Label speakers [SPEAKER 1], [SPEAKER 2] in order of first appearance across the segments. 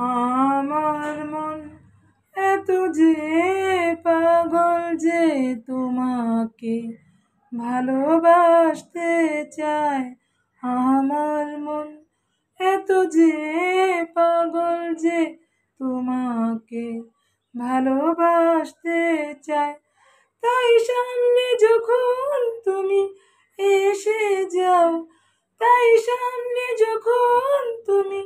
[SPEAKER 1] আমার
[SPEAKER 2] মন এত যে পাগল যে তোমাকে ভালোবাসতে চায় আমার মন এত যে পাগল যে তোমাকে ভালোবাসতে চায় তাই সামনে যখন তুমি এসে যাও তাই সামনে যখন তুমি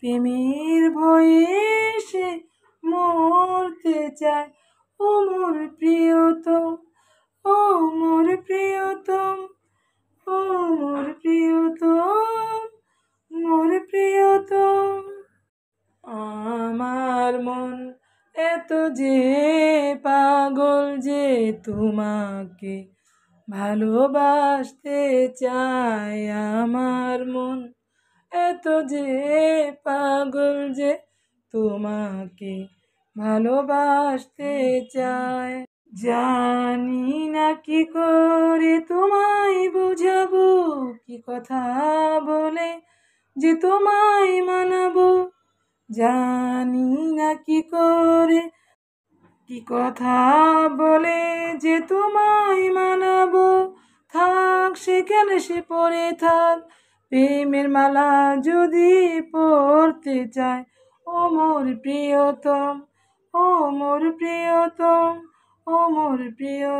[SPEAKER 2] প্রেমের ভয়ে সে মরতে চায় ও মোর প্রিয়তম ও মোর প্রিয়তম ও মোর প্রিয়তম মোর প্রিয়তম আমার মন এত যে পাগল যে তোমাকে ভালোবাসতে চায় আমার মন এত যে পাগল যে তোমাকে ভালোবাসতে চায় জানি না কি করে তোমায় বোঝাবো কি কথা বলে যে তোমায় মানাবো জানি না কি করে কি কথা বলে যে তোমায় মানাবো থাক সেখানে সে পরে থাক প্রেমের মালা যদি পড়তে চায় ও মোর প্রিয়তম ও মোর প্রিয়তম ও মোর প্রিয়